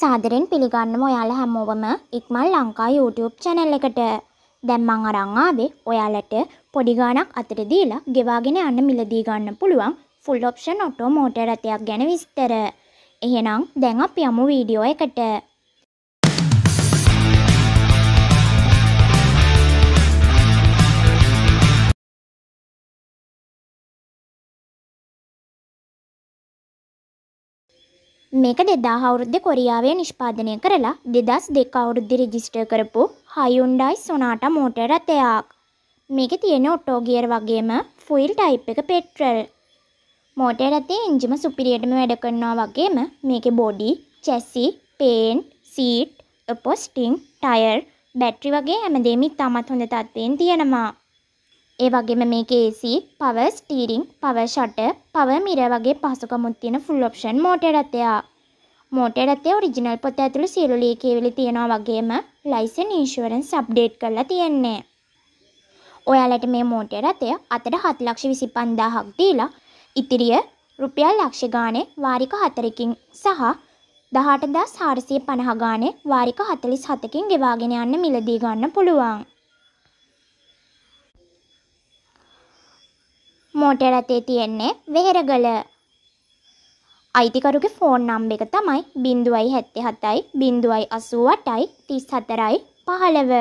සාදරෙන් පිළිගන්නම ඔයාලා හැමෝවම ඉක්මල් Lanka YouTube channel එකට. දැන් මං අරන් ආවේ ඔයාලට පොඩි ගාණක් අතට දීලා ගෙවාගෙන යන්න මිලදී ගන්න පුළුවන් ෆුල් ඔප්ෂන් ඔටෝ මෝටර් රථයක් ගැන විස්තර. එහෙනම් දැන් අපි යමු වීඩියෝ එකට. මේක දෙදා අවුරුද්ද කොරියාවේ නිෂ්පාදනය කරලා දෙදස් දෙක අවුරුද්දි රජිස්ටර් කරපු හයුන්ඩයි සොනාට මෝටර් රථයක්. මේක තියෙන ඔටෝගියර් වගේම ෆුයිල් ටයිප් එක පෙට්‍රල්. මෝටර් රථේ එන්ජිම සුපිරියටම වැඩ කරනවා වගේම මේකේ බොඩි, චැසි, පේන්, සීට්, අපොස්ටිං, ටයර්, බැටරි වගේ හැමදේම ඉතාමත් හොඳ තත්ත්වයෙන් තියෙනවා. ඒ වගේම මේකේ AC, power steering, power shutter, power mirror වගේ පහසුකම්ත් තියෙන full option motor ඇතයා. motor ඇතේ original පොත ඇතුළු සියලු ලියකියවිලි තියෙනවා වගේම license insurance update කරලා තියෙන්නේ. ඔයාලට මේ motor ඇතේ අතට 7 ලක්ෂ 25000ක් දීලා ඉතිරිය රුපියල් ලක්ෂ ගානේ වාරික 4කින් සහ 18450 ගානේ වාරික 47කින් ගෙවාගෙන යන්න මිලදී ගන්න පුළුවන්. මෝටර් රථේ තියෙන්නේ වෙහෙරගල. අයිතිකරුගේ ෆෝන් නම්බ එක තමයි බිඳුවයි හැත්තේ හතයි බිඳුවයි අසූ අටයි තිස් හතරයි පහළව.